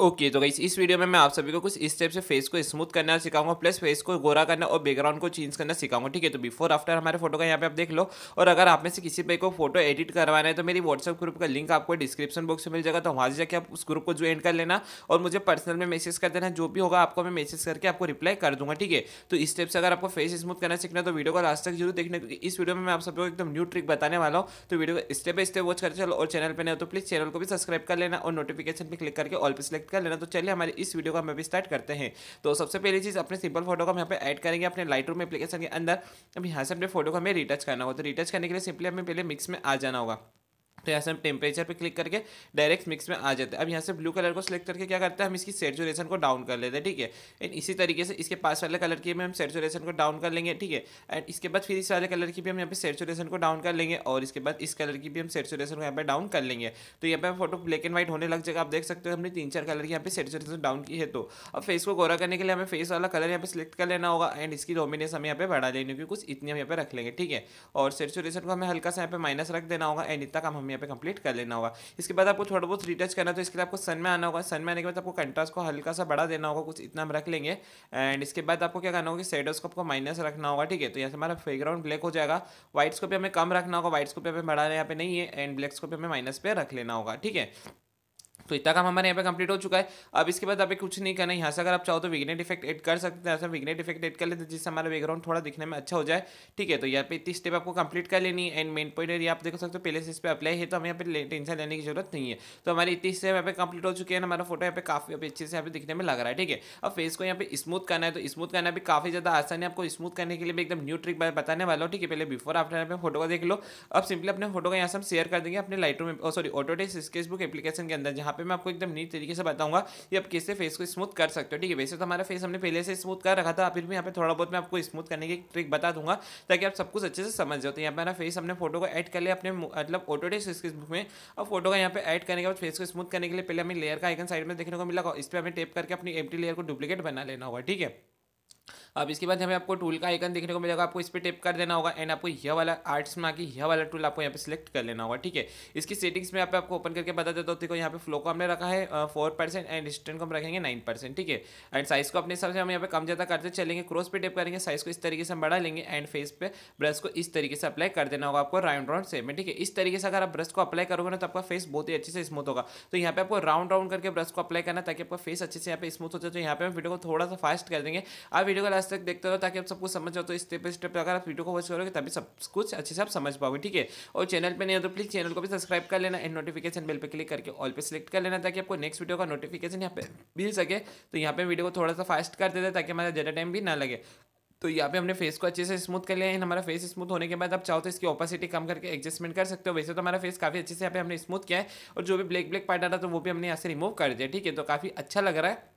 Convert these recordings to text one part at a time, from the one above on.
okay okay, तो गई इस वीडियो में मैं आप सभी को कुछ इस टाइप से फेस को स्मूथ करना सिखाऊंगा प्लस फेस को गोरा करना और बैकग्राउंड को चेंज करना सिखाऊंगा ठीक है तो बिफोर आफ्टर हमारे फोटो का यहाँ पे आप देख लो और अगर आप में से किसी पे को फोटो एडिट करवाना है तो मेरी व्हाट्सअप ग्रुप का लिंक आपको डिस्क्रिप्शन बॉक्स में मिल जाएगा तो वहाँ से जाकर आप उस ग्रुप को ज्वाइन कर लेना और मुझे पर्सनल में मैसेज कर देना जो भी होगा आपको मैं मैसेज करके आपको रिप्लाई कर दूंगा ठीक है तो इस टाइप से अगर आपको फेस स्मूथ करना सीखना तो वीडियो को लास्ट तक जरूर देखने क्योंकि इस वीडियो में मैं आप को एकदम न्यू ट्रिक बताने वाला हूँ तो वीडियो को स्टेप बाय स्टेप वॉच करते चलो और चैनल पर नहीं हो तो प्लीज़ चैनल को भी सब्सक्राइब कर लेना और नोटिफिकेशन पर क्लिक करके ऑल पे सिलेक्ट सेलेक्ट कर लेना तो चलिए हमारे इस वीडियो को हम अभी स्टार्ट करते हैं तो सबसे पहली चीज़ अपने सिंपल फोटो को हम यहाँ पे ऐड करेंगे अपने लाइट रूम एप्लीकेशन के अंदर अब यहाँ से अपने फोटो को हमें रिटच करना होगा तो रिटच करने के लिए सिंपली हमें पहले मिक्स में आ जाना होगा तो यहाँ से हम टेम्परेचर पे क्लिक करके डायरेक्ट मिक्स में आ जाते हैं अब यहाँ से ब्लू कलर को सिलेक्ट करके क्या करते हैं हम इसकी सेचुरेशन को डाउन कर लेते हैं ठीक है एंड इसी तरीके से इसके पास वाले कलर की भी हम सेचुरेशन को डाउन कर लेंगे ठीक है एंड इसके बाद फिर इस वाले कलर की भी हम यहाँ पे सेचुरेशन को डाउन कर लेंगे और इसके बाद इस कलर की भी हम सेचुरेशन को यहाँ पर डाउन कर लेंगे तो यहाँ पर फोटो ब्लैक एंड व्हाइट होने लग जाएगा आप देख सकते हो हमने तीन चार कलर की यहाँ पर सेचुरेशन डाउन की है तो अब फेस को गोरा करने के लिए हमें फेस वाला कलर यहाँ पे सिलेक्ट कर लेना होगा एंड इसकी डोमिनेस हमें यहाँ पर बढ़ा लेंगे क्योंकि कुछ इतनी हम यहाँ पर रख लेंगे ठीक है और सेचुरेशन को हमें हल्का सा यहाँ पर माइनस रख देना होगा एंड इतना काम हमें यहाँ पे कंप्लीट कर लेना होगा इसके बाद आपको थोड़ा बहुत रिटच करना है तो इसके लिए आपको सन में आना होगा सन में आने के बाद आपको कंट्रास्ट को हल्का सा बढ़ा देना होगा कुछ इतना रख लेंगे एंड इसके बाद आपको क्या करना होगा कि शेडोज को आपको माइनस रखना होगा ठीक है तो यहाँ से हमारा बैकग्राउंड ब्लैक हो जाएगा व्हाइट्स को भी हमें कम रखना होगा व्हाइट्स को भी हमें बढ़ाना यहाँ पे नहीं है एंड ब्लैक्स को भी हमें माइनस पे रख लेना होगा ठीक है तो इतना काम हमारे यहाँ पे कंप्लीट हो चुका है अब इसके बाद आपको कुछ नहीं करना है यहाँ से अगर आप चाहो तो विग्नेट इफेक्ट एड कर सकते हैं विग्नेट इफेक्ट एड कर लेते हैं जिससे हमारा बैकग्राउंड थोड़ा दिखने में अच्छा हो जाए ठीक है तो यहाँ पे इतनी स्टेप आपको कंप्लीट कर लेनी है एंड मेन पॉइंट एरिया आप देख सकते हो पहले से इस पर अप्लाई है तो हमें यहाँ पर टेंशन लेने की जरूरत नहीं है तो हमारी इतनी स्टेप यहाँ पे कंप्लीट हो चुकी है हमारा फोटो यहाँ पे काफी अच्छे से यहाँ पे दिखने में लग रहा है ठीक है अब फेस को यहाँ पे स्मूथ करना है तो स्मूथ करना भी काफी ज्यादा आसान है आपको स्मूथ करने के लिए भी एकदम न्यू ट्रिक बताने वाला हूँ ठीक है पहले बिफोर आफ्टर यहाँ पे फोटो का देख लो अब सिंपली अपने फोटो का यहाँ से हम शेयर कर देंगे अपने लाइटरूम में sorry Autodesk sketch book application के अंदर जहाँ पे मैं आपको एकदम नीट तरीके से बताऊंगा कि आप कैसे फेस को स्मूथ कर सकते हो ठीक है वैसे तो हमारा फेस हमने पहले से स्मूथ कर रखा था फिर भी यहाँ पे थोड़ा बहुत मैं आपको स्मूथ करने की ट्रिक बता दूंगा ताकि आप सब कुछ अच्छे से समझ जाओ तो यहाँ पर हमारा फेस हमने फोटो को ऐड कर लिया अपने मतलब ऑटोडेस्क स्किस में और फोटो का यहाँ पे एड करने के बाद फेस को स्मूथ करने के लिए पहले हमें लेयर का आइकन साइड में देखने को मिला इस पर हमें टेप करके अपनी एम्प्टी लेयर को डुप्लीकेट बना लेना होगा ठीक है अब इसके बाद हमें आपको टूल का आइकन देखने को मिलेगा आपको इस पर टिप कर देना होगा एंड आपको यह वाला आर्ट्स में आके यह वाला टूल आपको यहाँ पे सिलेक्ट कर लेना होगा ठीक है इसकी सेटिंग्स में आप आपको ओपन करके बता देता हूँ देखो यहाँ पे फ्लो को हमने रखा है फोर परसेंट एंड स्टेंट को हम रखेंगे नाइन परसेंट ठीक है एंड साइज को अपने हिसाब से हम यहाँ पे कम ज़्यादा करते चलेंगे क्रॉस पे टिप करेंगे साइज को इस तरीके से बढ़ा लेंगे एंड फेस पे ब्रश को इस तरीके से अप्लाई कर देना होगा आपको राउंड राउंड से में ठीक है इस तरीके से अगर आप ब्रश को अप्लाई करोगे ना तो आपका फेस बहुत ही अच्छे से स्मूथ होगा तो यहाँ पे आपको राउंड राउंड करके ब्रश को अप्लाई करना ताकि आपका फेस अच्छे से यहाँ पे स्मूथ हो जाए तो यहाँ पे हम वीडियो को थोड़ा सा फास्ट कर देंगे आप वीडियो को लास्ट तक देखते रहो ताकि आप सब कुछ समझ जाओ तो स्टेप बाई स्टेप अगर आप वीडियो को वॉच करोगे तभी सब कुछ अच्छे से आप समझ पाओगे ठीक है और चैनल पर नहीं हो तो प्लीज़ चैनल को भी सब्सक्राइब कर लेना एंड नोटिफिकेशन बिल पर क्लिक करके ऑल पर सिलेक्ट कर लेना ताकि आपको नेक्स्ट वीडियो का नोटिफिकेशन यहाँ पे मिल सके तो यहाँ पे वीडियो को थोड़ा सा फास्ट कर देते ताकि हमारा ज़्यादा टाइम भी ना लगे तो यहाँ पे हमने फेस को अच्छे से स्मूथ कर लिया है हमारा फेस स्मूथ होने के बाद आप चाहो तो इसकी ओपेसिटी कम करके एडजस्टमेंट कर सकते हो वैसे तो हमारा फेस काफ़ी अच्छे से यहाँ पे हमने स्मूथ किया है और जो भी ब्लैक ब्लैक पार्ट आ रहा था तो वो भी हमने यहाँ से रिमूव कर दिया ठीक है तो काफ़ी अच्छा लग रहा है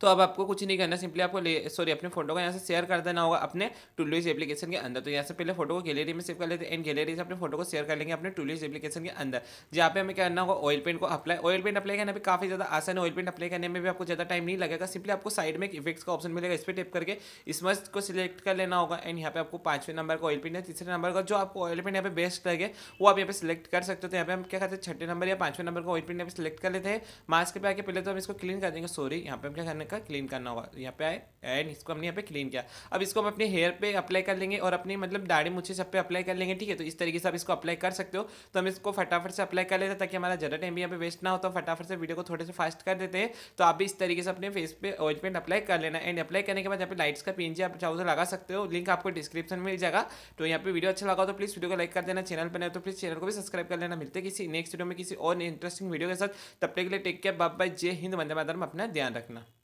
तो अब आपको कुछ नहीं करना सिंपली आपको सॉरी अपने फोटो को यहाँ से शेयर कर देना होगा अपने टूलिस एप्लीकेशन के अंदर तो यहाँ से पहले फोटो को गैलरी में सेव कर लेते हैं एंड गैलरी से अपने फोटो को शेयर कर लेंगे अपने टूलिस एप्लीकेशन के अंदर जहाँ पे हमें करना होगा ऑयल पेंट को अप्लाई ऑयल पेंट अप्लाई करना भी काफ़ी ज़्यादा आसान है ऑयल पेंट अप्लाई करने में भी आपको ज़्यादा टाइम नहीं लगेगा सिंपली आपको साइड में एक इफेक्ट्स का ऑप्शन मिलेगा इस पर टेप करके स्मस्ट को सिलेक्ट कर लेना होगा एंड यहाँ पे आपको पाँचवें नंबर का ऑयल पेंट है तीसरे नंबर का जो आपको ऑयल पेंट यहाँ पे बेस्ट लगे वो आप यहाँ पे सिलेक्ट कर सकते हो तो यहाँ पे हम क्या करते हैं छठे नंबर या पांचवें नंबर का ऑयल पेंट यहाँ पे सिलेक्ट कर लेते हैं मास्क पे आके पहले तो हम इसको क्लीन कर देंगे सॉरी यहाँ पे हम क्या का क्लीन करना होगा यहाँ पे आए एंड इसको हमने यहाँ पे क्लीन किया अब इसको हम अपने हेयर पे अप्लाई कर लेंगे और अपने मतलब दाढ़ी मुझे सब पे अप्लाई कर लेंगे ठीक है तो इस तरीके से आप इसको अप्लाई कर सकते हो तो हम इसको फटाफट से अप्लाई कर लेते हैं ताकि हमारा ज़्यादा टाइम भी यहाँ पे वेस्ट ना हो तो फटाफट से वीडियो को थोड़े से फास्ट कर देते हैं तो आप भी इस तरीके से अपने फेस पे ऑइंटमेंट अप्लाई कर लेना एंड अप्लाई करने के बाद यहाँ पे लाइट्स का पीएनजी आप चाहो तो लगा सकते हो लिंक आपको डिस्क्रिप्शन में मिल जाएगा तो यहाँ पे वीडियो अच्छा लगा तो प्लीज़ वीडियो को लाइक कर देना चैनल पर नहीं तो प्लीज़ चैनल को भी सब्सक्राइब कर लेना मिलते किसी नेक्स्ट वीडियो में किसी और इंटरेस्टिंग वीडियो के साथ तब तक के लिए टेक केयर बाय जय हिंद वंदे मातरम अपना ध्यान रखना